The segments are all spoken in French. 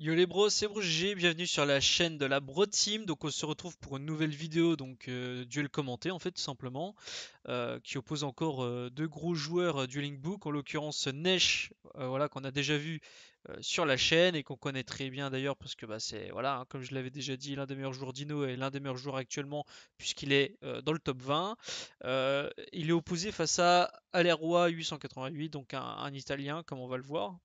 Yo les bros, c'est G, bienvenue sur la chaîne de la Bro Team. Donc on se retrouve pour une nouvelle vidéo, donc euh, duel commenté en fait tout simplement, euh, qui oppose encore euh, deux gros joueurs du Link Book, en l'occurrence Nesh, voilà qu'on a déjà vu sur la chaîne et qu'on connaît très bien d'ailleurs parce que bah, c'est voilà hein, comme je l'avais déjà dit l'un des meilleurs joueurs d'Ino et l'un des meilleurs joueurs actuellement puisqu'il est dans le top 20 il est opposé face à Aleroi 888 donc un, italien comme on va le voir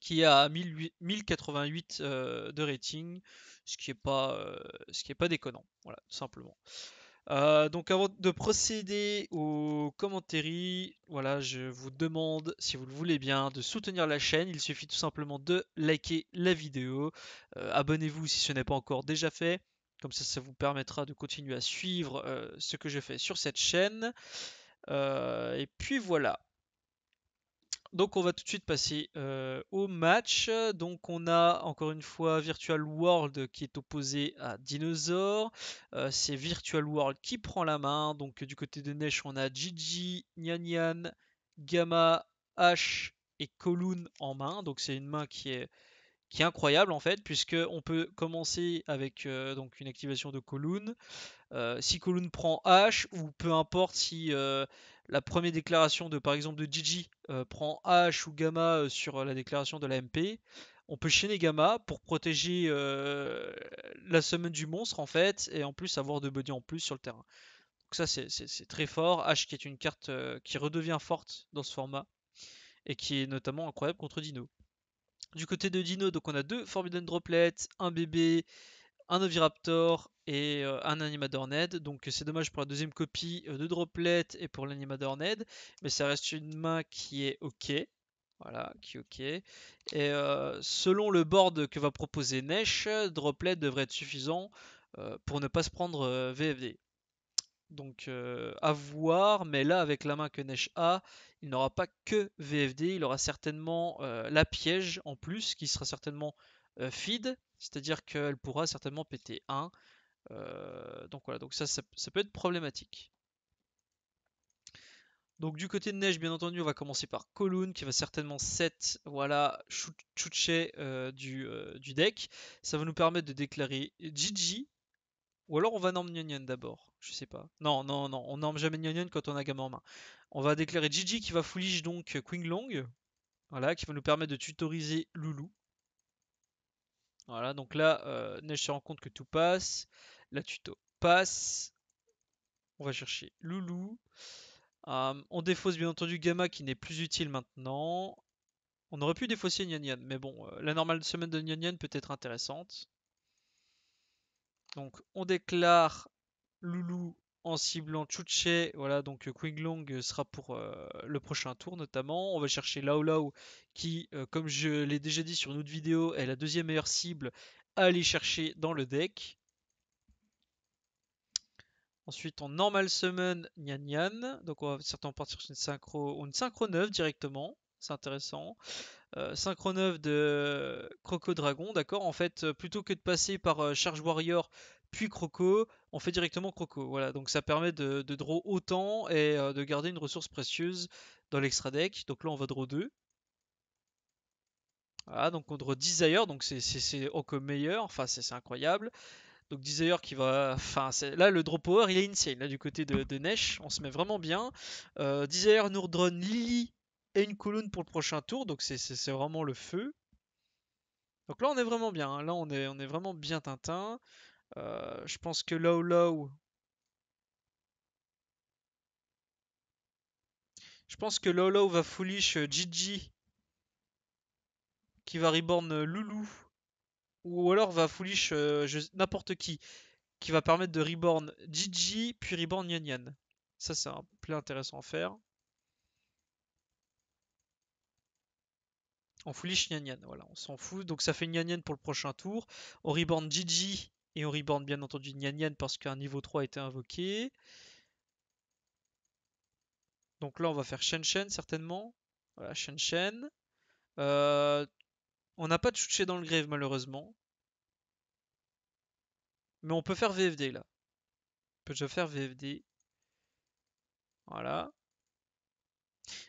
qui a à 1088 euh, de rating, ce qui est pas, euh, ce qui est pas déconnant, voilà, simplement. Euh, donc avant de procéder aux commentaires, voilà, je vous demande, si vous le voulez bien, de soutenir la chaîne. Il suffit tout simplement de liker la vidéo. Abonnez-vous si ce n'est pas encore déjà fait. Comme ça, ça vous permettra de continuer à suivre ce que je fais sur cette chaîne. et puis voilà. Donc on va tout de suite passer euh, au match. Donc on a encore une fois Virtual World qui est opposé à Dinosaur. Euh, c'est Virtual World qui prend la main. Donc du côté de Nesh on a Gigi, Nyan Nyan, Gamma, H et Kowloon en main. Donc c'est une main qui est, qui incroyable en fait, puisque on peut commencer avec euh, donc une activation de Kowloon. si Kowloon prend H, ou peu importe si la première déclaration de par exemple de Gigi euh, prend H ou gamma euh, sur euh, la déclaration de la MP, on peut chaîner gamma pour protéger la semaine du monstre en fait et en plus avoir deux body en plus sur le terrain. Donc ça c'est très fort. H qui est une carte qui redevient forte dans ce format et qui est notamment incroyable contre Dino. Du côté de Dino, donc on a deux Forbidden Droplets, un bébé un Oviraptor et euh, un Animador Ned. Donc c'est dommage pour la deuxième copie euh, de Droplet et pour l'Animador Ned, mais ça reste une main qui est ok. Voilà, qui est ok. Et euh, selon le board que va proposer Nesh, Droplet devrait être suffisant pour ne pas se prendre VFD. Donc à voir, mais là avec la main que Nesh a, il n'aura pas que VFD, il aura certainement la piège en plus, qui sera certainement euh, feed, c'est-à-dire qu'elle pourra certainement péter 1. Euh, donc voilà, donc ça, ça, peut être problématique. Donc du côté de neige, bien entendu, on va commencer par Colun qui va certainement 7 voilà, chouché du, euh, du, deck. Ça va nous permettre de déclarer Gigi. Ou alors on va norme Nyonyon d'abord. Je sais pas. Non, non, non. On norme jamais Nyonyon quand on a gamin en main. On va déclarer Gigi qui va foolish donc Long, Voilà, qui va nous permettre de tutoriser Loulou. Voilà, donc là, euh, Neige se rend compte que tout passe. La tuto passe. On va chercher Loulou. Hum, on défausse bien entendu Gamma qui n'est plus utile maintenant. On aurait pu défausser Nyan mais bon, euh, la normale semaine de Nyan peut être intéressante. Donc on déclare Loulou en ciblant Chuche. Voilà, donc euh, Long euh, sera pour euh, le prochain tour notamment. On va chercher Lao Lao qui, comme je l'ai déjà dit sur une autre vidéo, est la deuxième meilleure cible à aller chercher dans le deck. Ensuite, en normal summon Nyan Nyan. Donc on va certainement partir sur une synchro, une synchro 9 directement c'est intéressant. Euh, de Croco Dragon, d'accord. En fait, euh, plutôt que de passer par euh, Charge Warrior puis Croco, on fait directement Croco. Voilà, donc ça permet de, draw autant et euh, de garder une ressource précieuse dans l'extra deck. Donc là, on va draw 2. Voilà, donc on draw Desire, donc c'est encore meilleur, enfin c'est incroyable. Donc Desire qui va. Enfin, là, le draw power, il est insane. Là, du côté de, de Nesh, on se met vraiment bien. Euh, Desire nous redrone Lily et une colonne pour le prochain tour, donc c'est vraiment le feu. Donc là, on est vraiment bien. Hein. Là, on est, on est vraiment bien Tintin. Euh, je pense que Low Low. Je pense que Low va foolish euh, Gigi qui va reborn euh, Loulou. Ou alors va foolish n'importe qui qui va permettre de reborn Gigi puis reborn Yan. Ça, c'est un plus intéressant à faire. On fout nyanyan, voilà, on s'en fout. Donc ça fait Nyan pour le prochain tour. On reborn Gigi et on reborn bien entendu Nyanyan parce qu'un niveau 3 a été invoqué. Donc là on va faire Shen Shen certainement. Voilà, Shen Shen. Euh, on n'a pas de Chuché dans le grave malheureusement. Mais on peut faire VFD là. On peut déjà faire VFD. Voilà.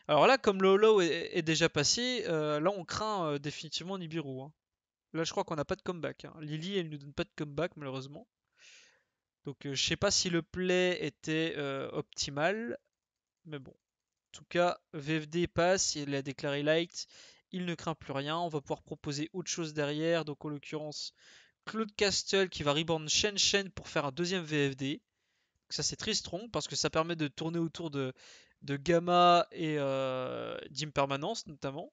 Alors là, comme le est, déjà passé, euh, là on craint euh, définitivement Nibiru. Hein. Là je crois qu'on n'a pas de comeback. Hein. Lily, elle ne nous donne pas de comeback malheureusement. Donc je euh, je sais pas si le play était optimal. Mais bon. En tout cas, VFD passe, il a déclaré light. Il ne craint plus rien. On va pouvoir proposer autre chose derrière. Donc en l'occurrence, Claude Castle qui va reborn Shen Shen pour faire un deuxième VFD. ça c'est très strong parce que ça permet de tourner autour de de Gamma et euh, d'Impermanence notamment.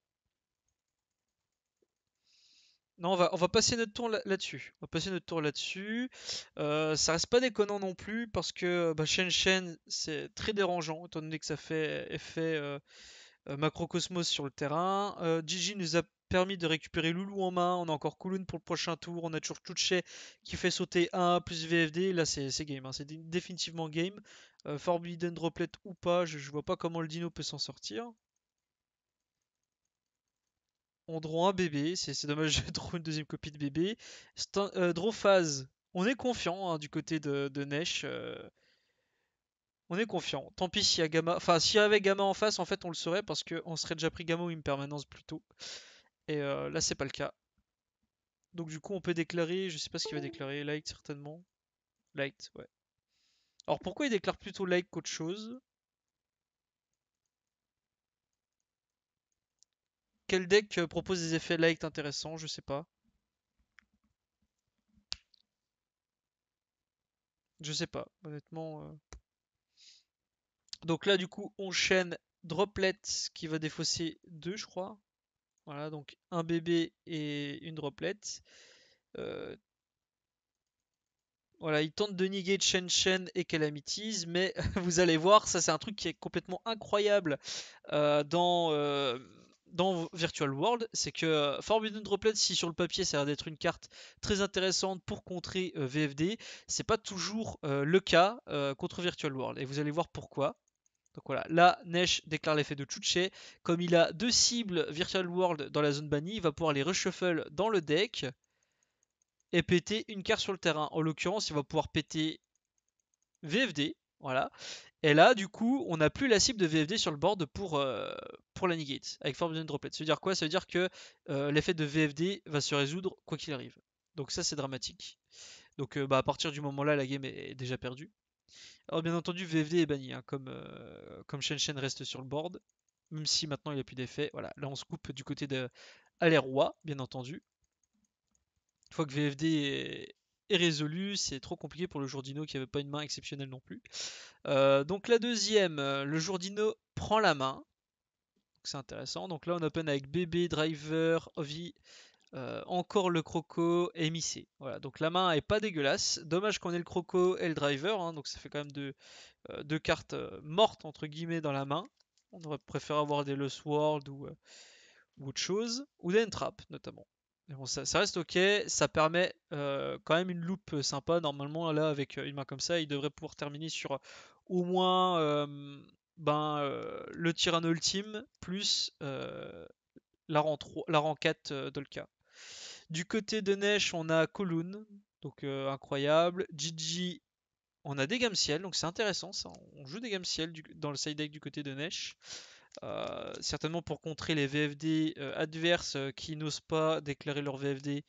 Non, on va, on va passer notre tour là-dessus. On va passer notre tour là-dessus. Euh, ça reste pas déconnant non plus parce que bah, Shen Shen, c'est très dérangeant étant donné que ça fait effet euh, macrocosmos sur le terrain. Euh, nous a permis de récupérer Loulou en main. On a encore Kouloun pour le prochain tour. On a toujours Touché qui fait sauter 1 plus VFD. Là, c'est game. Hein. C'est définitivement game. Euh, Forbidden Droplet ou pas, je, vois pas comment le dino peut s'en sortir. On draw un bébé. C'est dommage, je draw une deuxième copie de bébé. Euh, draw phase. On est confiant hein, du côté de, de Nesh. Euh. On est confiant. Tant pis s'il y Enfin, s'il y avait Gamma en face, en fait, on le saurait parce qu'on serait déjà pris Gamma ou permanence plus tôt. Et euh, là, c'est pas le cas. Donc du coup, on peut déclarer, je sais pas ce qu'il va déclarer, light certainement. Light, ouais. Alors pourquoi il déclare plutôt light qu'autre chose Quel deck euh, propose des effets light intéressants Je sais pas. Je sais pas, honnêtement. Euh. Donc là, du coup, on chaîne Droplet qui va défausser 2, je crois. Voilà, donc un bébé et une droplette. Euh, voilà, il tente de niquer Chen Chen et Calamities, mais vous allez voir, ça c'est un truc qui est complètement incroyable euh, dans, euh, dans Virtual World, c'est que Forbidden Droplet, si sur le papier ça a l'air d'être une carte très intéressante pour contrer VFD, c'est pas toujours le cas contre Virtual World, et vous allez voir pourquoi. Donc voilà, là, Nesh déclare l'effet de Chuche. Comme il a deux cibles Virtual World dans la zone bannie, il va pouvoir les reshuffle dans le deck et péter une carte sur le terrain. En l'occurrence, il va pouvoir péter VFD. Voilà. Et là, du coup, on n'a plus la cible de VFD sur le board pour, euh, pour la negate avec Forbidden Droplet. Ça veut dire quoi Ça veut dire que euh, l'effet de VFD va se résoudre quoi qu'il arrive. Donc ça, c'est dramatique. Donc euh, bah, à partir du moment là, la game est déjà perdue. Alors bien entendu, VFD est banni, hein, comme, euh, comme Shen Shen reste sur le board, même si maintenant il n'y a plus d'effet. Voilà, là on se coupe du côté de Roi, bien entendu. Une fois que VFD est, résolu, c'est trop compliqué pour le Jourdino qui n'avait pas une main exceptionnelle non plus. Euh, donc la deuxième, euh, le Jourdino prend la main. C'est intéressant. Donc là on open avec BB, driver, Ovi, euh, encore le croco MIC, Voilà, donc la main est pas dégueulasse. Dommage qu'on ait le croco et le driver, hein, donc ça fait quand même deux, euh, cartes euh, mortes entre guillemets dans la main. On aurait préféré avoir des Lost World ou, autre chose, ou des Entrap notamment. Mais bon, ça, reste ok, ça permet quand même une loupe sympa. Normalement, là, avec une main comme ça, il devrait pouvoir terminer sur au moins ben, le Tyranno Ultime plus la la rang 4 d'Olka. Du côté de Nesh on a Kowloon, donc euh, incroyable. Gigi, on a des gammes ciel, donc c'est intéressant ça. On joue des gammes ciel dans le side deck du côté de Nesh. Euh, certainement pour contrer les VFD euh, adverses qui n'osent pas déclarer leur VFD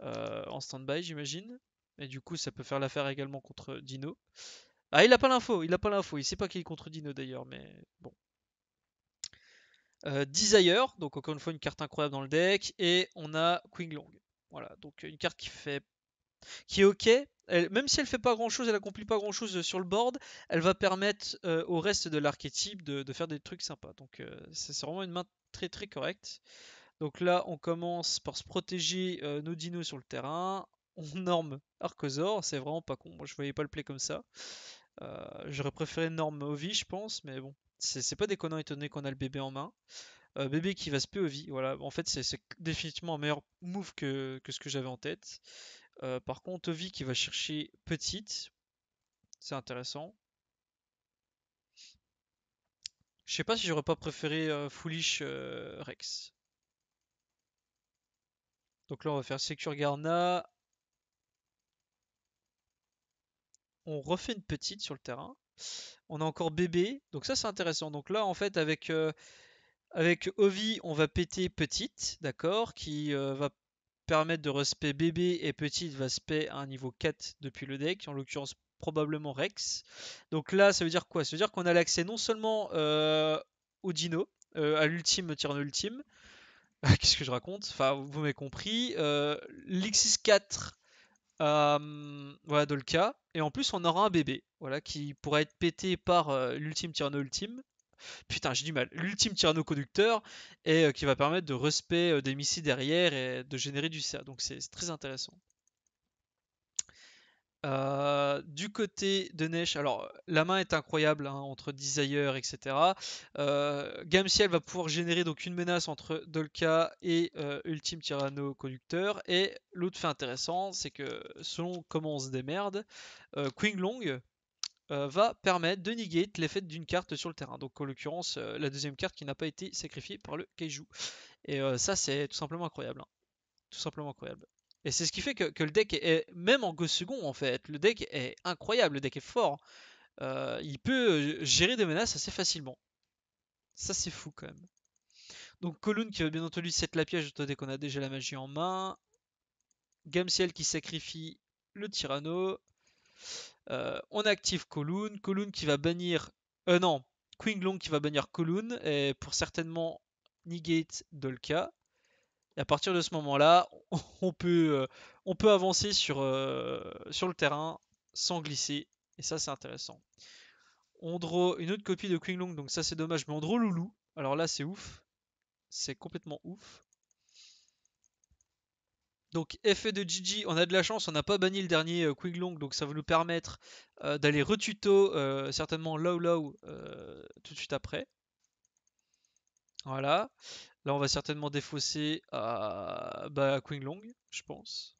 en stand-by, j'imagine. Et du coup, ça peut faire l'affaire également contre Dino. Ah, il a pas l'info, il a pas l'info. Il sait pas qu'il est contre Dino d'ailleurs, mais bon, euh, Desire, donc encore une fois une carte incroyable dans le deck, et on a Long. Voilà, donc euh, une carte qui fait qui est ok. Elle, même si elle fait pas grand chose, elle accomplit pas grand chose euh, sur le board, elle va permettre au reste de l'archétype de, faire des trucs sympas. Donc c'est vraiment une main très très correcte. Donc là on commence par se protéger nos dinos sur le terrain. On norme Arcosaur, c'est vraiment pas con. Moi je voyais pas le play comme ça. J'aurais préféré norme Ovi je pense, mais bon. C'est pas déconnant étonné qu'on a le bébé en main. Euh, bébé qui va se vie voilà. En fait, c'est définitivement un meilleur move que, ce que j'avais en tête. Euh, par contre, Ovi qui va chercher petite, c'est intéressant. Je sais pas si j'aurais pas préféré euh, Foolish Rex. Donc là, on va faire Secure Garna. On refait une petite sur le terrain. On a encore bébé, donc ça c'est intéressant. Donc là en fait avec, euh, avec Ovi on va péter petite, d'accord, qui euh, va permettre de respect bébé et petite va spé à un niveau 4 depuis le deck, en l'occurrence probablement Rex. Donc là ça veut dire quoi Ça veut dire qu'on a l'accès non seulement euh, au dino, à l'ultime tir ultime, Qu'est-ce que je raconte Enfin, vous m'avez compris. Euh, L'Xis 4 voilà, Dolka. Et en plus, on aura un bébé, voilà, qui pourra être pété par l'ultime Tyranno ultime. Putain, j'ai du mal. L'ultime Tyranno conducteur et qui va permettre de respect des missiles derrière et de générer du CA. Donc c'est très intéressant. Euh, du côté de Nesh, alors la main est incroyable hein, entre Desire, etc. Euh, va pouvoir générer donc une menace entre Dolka et euh, Ultime Tyranno Conducteur. Et l'autre fait intéressant, c'est que selon comment on se démerde, euh, Queen Long va permettre de negate l'effet d'une carte sur le terrain. Donc en l'occurrence, la deuxième carte qui n'a pas été sacrifiée par le Kaiju. Et ça, c'est tout simplement incroyable. Hein. Tout simplement incroyable. Et c'est ce qui fait que, le deck est, même en go Second, en fait, le deck est incroyable, le deck est fort. Euh, il peut euh, gérer des menaces assez facilement. Ça, c'est fou quand même. Donc, Column qui va bien entendu cette la piège, dès qu'on a déjà la magie en main. Gamciel qui sacrifie le Tyranno. Euh, on active Column. Column qui va bannir. Euh, non, Queen Long qui va bannir Column et pour certainement negate Dolka. Et à partir de ce moment-là, on peut, euh, on peut avancer sur, euh, sur le terrain sans glisser. Et ça, c'est intéressant. On draw une autre copie de long donc ça c'est dommage, mais on draw Loulou. Alors là, c'est ouf. C'est complètement ouf. Donc effet de Gigi, on a de la chance, on n'a pas banni le dernier euh, long donc ça va nous permettre euh, d'aller retuto certainement Low Low tout de suite après. Voilà. Là, on va certainement défausser bah, à, Queen Long, je pense.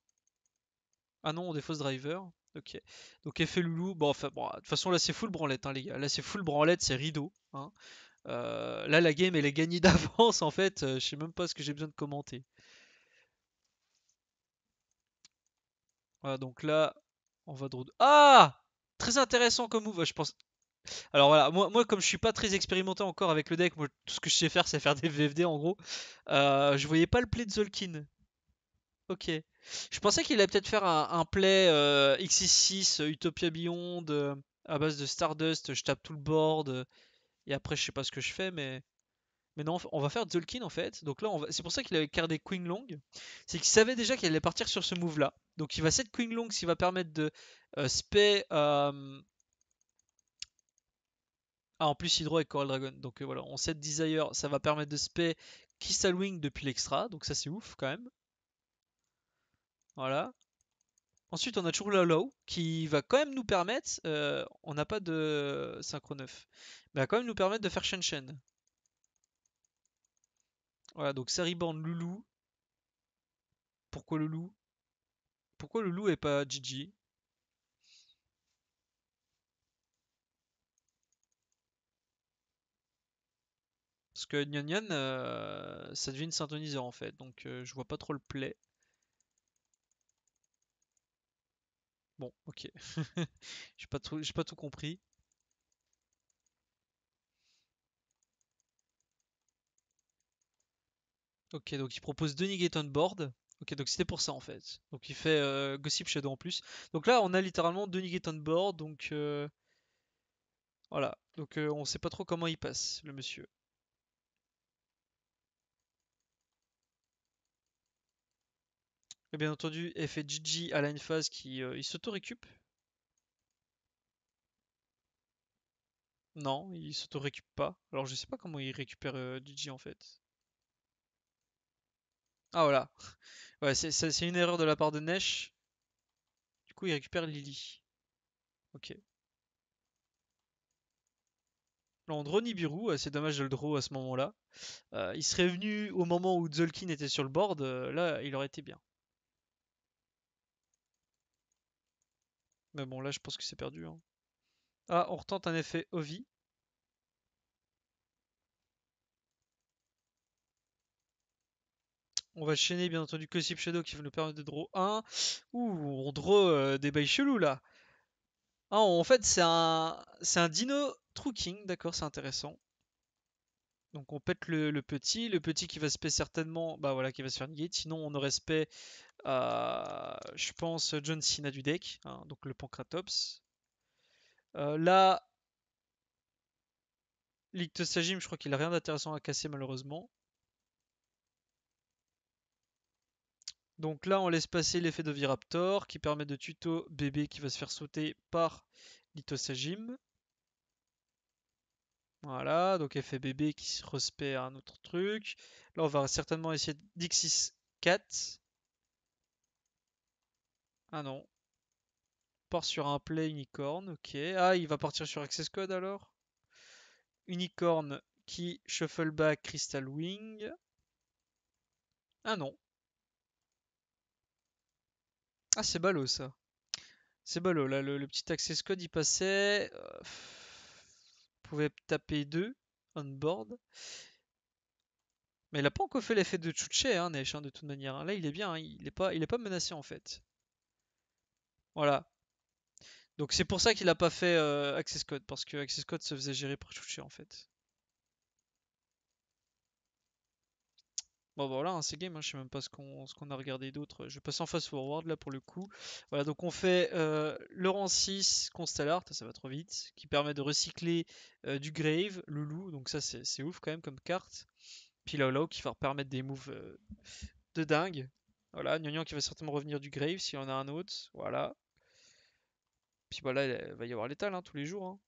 Ah non, on défausse Driver. Ok. Donc effet loulou. Bon, enfin, bon, de toute façon, là, c'est full branlette, hein, les gars. Là, c'est full branlette, c'est rideau. Hein. Euh, là, la game, elle est gagnée d'avance, en fait. Euh, je sais même pas ce que j'ai besoin de commenter. Voilà, donc là, on va draw... Ah Très intéressant comme move. Je pense alors voilà, moi, moi comme je suis pas très expérimenté encore avec le deck, moi, tout ce que je sais faire c'est faire des VFD en gros. Euh, je voyais pas le play de Zolkin. Ok. Je pensais qu'il allait peut-être faire un, play euh, X6 Utopia Beyond euh, à base de Stardust, je tape tout le board et après je sais pas ce que je fais mais... Mais non, on va faire Zolkin en fait. Donc là, c'est pour ça qu'il avait gardé Queen Long. C'est qu'il savait déjà qu'il allait partir sur ce move là. Donc il va cette Queen Long, s'il va permettre de euh, ah, en plus Hydro et Coral Dragon. Donc euh, voilà, on set Desire, ça va permettre de spé Crystal Wing depuis l'extra. Donc ça, c'est ouf quand même. Voilà. Ensuite, on a toujours Low qui va quand même nous permettre. Euh, on n'a pas de synchro 9. Mais va quand même nous permettre de faire Shen Shen. Voilà, donc Sariband, Loulou. Pourquoi Loulou Pourquoi Loulou et pas Gigi que Nyan euh, ça devient une synthoniseur en fait, donc euh, je vois pas trop le play. Bon, ok. J'ai pas, tout, pas tout compris. Ok, donc il propose deux board. Ok, donc c'était pour ça en fait. Donc il fait euh, Gossip Shadow en plus. Donc là, on a littéralement deux Negate board, donc... Voilà, donc on sait pas trop comment il passe, le monsieur. Et bien entendu, effet Gigi à la une phase qui euh, il s'auto-récup. Non, il s'auto-récup pas. Alors je sais pas comment il récupère euh, Gigi en fait. Ah voilà. Ouais, c'est une erreur de la part de Nesh. Du coup, il récupère Lily. Ok. On draw Nibiru, c'est dommage de le draw à ce moment-là. Euh, il serait venu au moment où Zolkin était sur le board, là il aurait été bien. Mais bon, là, je pense que c'est perdu. Hein. Ah, on retente un effet Ovi. On va chaîner bien entendu Cosip Shadow qui va nous permettre de draw 1. Ouh, on draw euh, des bails chelous là. Ah, en fait, c'est un, c'est un dino trucking, d'accord, c'est intéressant. Donc on pète le, petit, le petit qui va se payer certainement, bah voilà, qui va se faire niquer. Sinon on aurait spé, euh, je pense, John Cena du deck, hein, donc le Pancratops. Euh, là, Lictosagim, je crois qu'il a rien d'intéressant à casser malheureusement. Donc là, on laisse passer l'effet de Viraptor qui permet de tuto bébé qui va se faire sauter par Lictosagim. Voilà, donc bébé qui se respire un autre truc. Là, on va certainement essayer Dixis 4. Ah non. Part sur un play unicorn, ok. Ah, il va partir sur Access Code alors Unicorn qui shuffle back Crystal Wing. Ah non. Ah, c'est ballot ça. C'est ballot, là, le, petit Access Code, il passait... Euh, pouvait taper 2 on board. Mais il n'a pas encore fait l'effet de Chuche, hein, Nesh, hein, de toute manière. Hein. Là, il est bien, hein, il n'est pas, pas menacé en fait. Voilà. Donc c'est pour ça qu'il n'a pas fait euh, Access Code, parce que Access Code se faisait gérer par Chuche en fait. Bon bah, voilà, hein, c'est game, hein, je sais même pas ce qu'on a regardé d'autre. Je passe en face forward là pour le coup. Voilà, donc on fait euh, le 6 Constellar, ça va trop vite, qui permet de recycler euh, du Grave, le loup, donc ça c'est ouf quand même comme carte. Puis là qui va permettre des moves euh, de dingue. Voilà, Nyonyan qui va certainement revenir du Grave s'il y en a un autre. Voilà. Puis voilà, bah, il euh, va y avoir l'étal hein, tous les jours.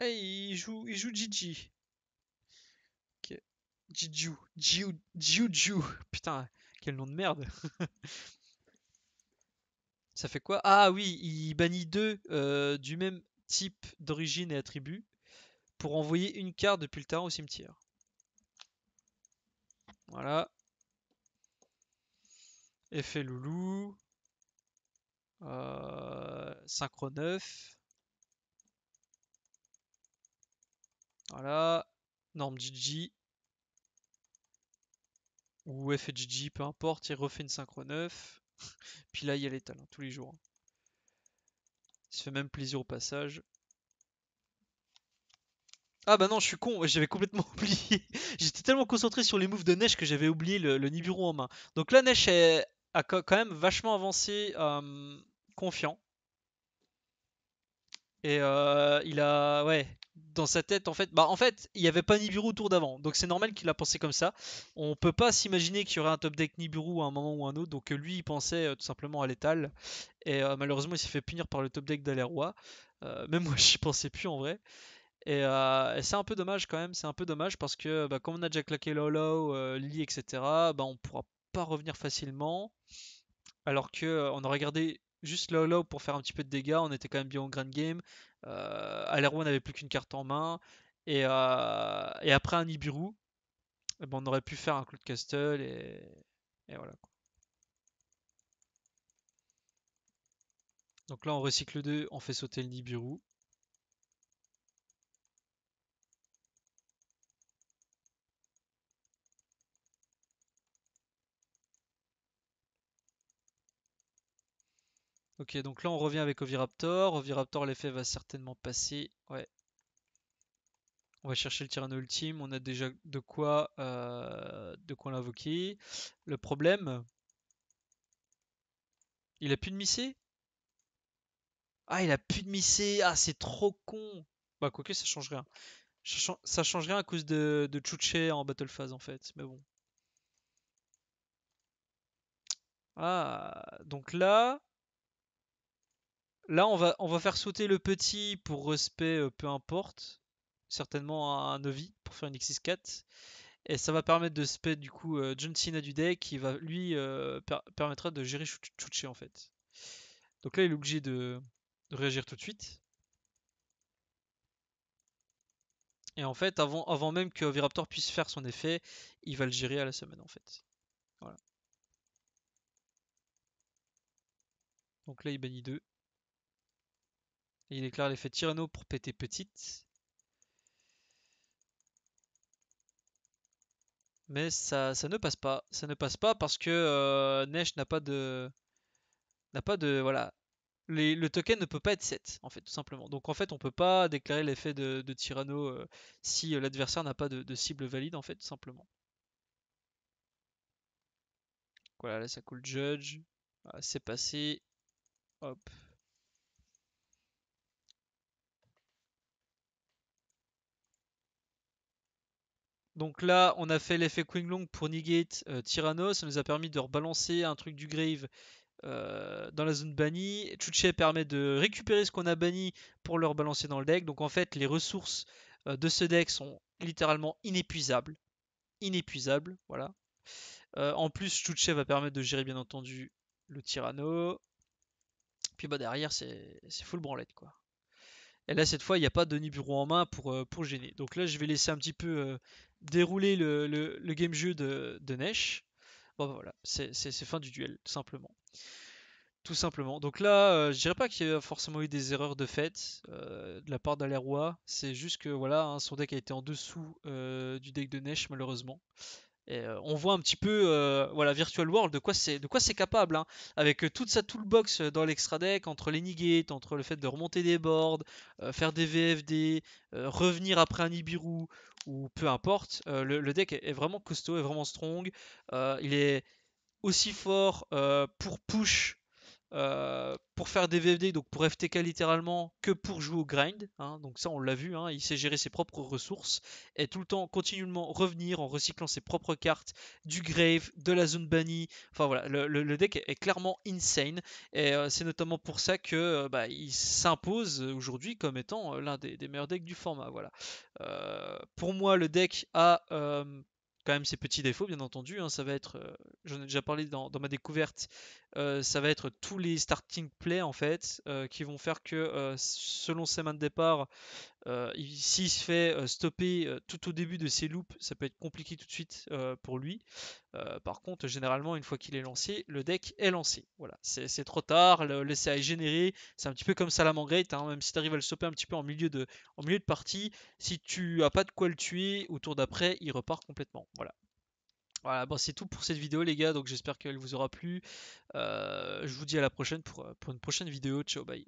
Hey, eh, il joue, il joue Gigi. Jiju. Jiu. Jiu. Putain, quel nom de merde. Ça fait quoi Ah oui, il bannit deux euh, du même type d'origine et attribut pour envoyer une carte depuis le terrain au cimetière. Voilà. Effet loulou. Euh, synchro 9. Voilà. Norme Gigi ou FHG, peu importe, il refait une synchro 9. Puis là, il y a les hein, tous les jours. Il se fait même plaisir au passage. Ah bah non, je suis con, j'avais complètement oublié. J'étais tellement concentré sur les moves de Neige que j'avais oublié le, Nibiru en main. Donc là, Neige a quand même vachement avancé, euh, confiant. Et euh, il a, ouais, dans sa tête, en fait, bah, en fait, il n'y avait pas Nibiru autour d'avant, donc c'est normal qu'il a pensé comme ça. On peut pas s'imaginer qu'il y aurait un top deck Nibiru à un moment ou à un autre, donc lui, il pensait euh, tout simplement à l'étal, et euh, malheureusement, il s'est fait punir par le top deck d'Aleroi. Euh, même moi, j'y pensais plus en vrai. Et, c'est un peu dommage quand même, c'est un peu dommage parce que bah, comme on a déjà claqué Lolo, Lee, etc., bah, on pourra pas revenir facilement. Alors que on aurait gardé juste Lolo pour faire un petit peu de dégâts, on était quand même bien au grand game. Euh, on n'avait plus qu'une carte en main. Et, euh, après un Nibiru, eh ben, on aurait pu faire un Cloud Castle et, et voilà. Donc là, on recycle 2, on fait sauter le Nibiru. Ok, donc là on revient avec Oviraptor. Oviraptor, l'effet va certainement passer. Ouais. On va chercher le Tyranno ultime. On a déjà de quoi, euh, de quoi l'invoquer. Le problème, il a plus de missé Ah, il a plus de missé Ah, c'est trop con. Bah quoique ça change rien. Ça change rien à cause de, de en battle phase en fait. Mais bon. Ah, donc là, Là, on va, on va faire sauter le petit pour respect, euh, peu importe. Certainement un, pour faire une X6-4. Et ça va permettre de spec du coup euh, John Cena du deck qui va lui euh, permettra de gérer Chuché en fait. Donc là, il est obligé de, réagir tout de suite. Et en fait, avant, avant même que Viraptor puisse faire son effet, il va le gérer à la semaine en fait. Voilà. Donc là, il bannit 2. Il déclare l'effet Tyranno pour péter petite. Mais ça, ça, ne passe pas. Ça ne passe pas parce que euh, neche n'a pas de. N'a pas de. Voilà. le token ne peut pas être 7, en fait, tout simplement. Donc en fait, on peut pas déclarer l'effet de, de, Tyranno euh, si euh, l'adversaire n'a pas de, cible valide, en fait, tout simplement. Voilà, là ça coule Judge. C'est passé. Hop. Donc là, on a fait l'effet Quinglong pour negate euh, Tyranno. Ça nous a permis de rebalancer un truc du grave euh, dans la zone bannie. Chuche permet de récupérer ce qu'on a banni pour le rebalancer dans le deck. Donc en fait, les ressources euh, de ce deck sont littéralement inépuisables. Inépuisables, voilà. en plus, Chuche va permettre de gérer bien entendu le Tyranno. Puis bah derrière, c'est full branlette quoi. Et là, cette fois, il n'y a pas de bureau en main pour, pour gêner. Donc là, je vais laisser un petit peu dérouler le, game jeu de, de ben voilà, c'est fin du duel, tout simplement. Tout simplement. Donc là, euh, je dirais pas qu'il y a forcément eu des erreurs de fait euh, de la part d'Alerwa C'est juste que voilà, hein, son deck a été en dessous euh, du deck de Nesh, malheureusement. on voit un petit peu, voilà, Virtual World, de quoi c'est, de quoi c'est capable, hein. avec toute sa toolbox dans l'extra deck, entre les nigate entre le fait de remonter des boards, faire des VFD, revenir après un Ibiru ou peu importe, euh, le, deck est, est, vraiment costaud, est vraiment strong. Euh, il est aussi fort euh, pour push euh, pour faire des VFD, donc pour FTK littéralement, que pour jouer au grind. Hein, donc ça, on l'a vu, hein, il sait gérer ses propres ressources et tout le temps continuellement revenir en recyclant ses propres cartes, du grave, de la zone bannie. Enfin voilà, le, deck est, clairement insane et euh, c'est notamment pour ça que euh, bah, il s'impose aujourd'hui comme étant l'un des, meilleurs decks du format. Voilà. pour moi, le deck a quand même ses petits défauts, bien entendu. Hein, ça va être, j'en ai déjà parlé dans, dans ma découverte, euh, ça va être tous les starting plays en fait euh, qui vont faire que euh, selon ses mains de départ, s'il se fait stopper tout au début de ses loops, ça peut être compliqué tout de suite pour lui. par contre, généralement, une fois qu'il est lancé, le deck est lancé. Voilà, c'est trop tard, le, le CA est généré. C'est un petit peu comme Salamangreat, hein, même si tu arrives à le stopper un petit peu en milieu de, en milieu de partie, si tu as pas de quoi le tuer, au tour d'après, il repart complètement. Voilà, voilà, c'est tout pour cette vidéo, les gars. Donc, j'espère qu'elle vous aura plu. Euh, je vous dis à la prochaine pour, euh, pour une prochaine vidéo. Ciao, bye.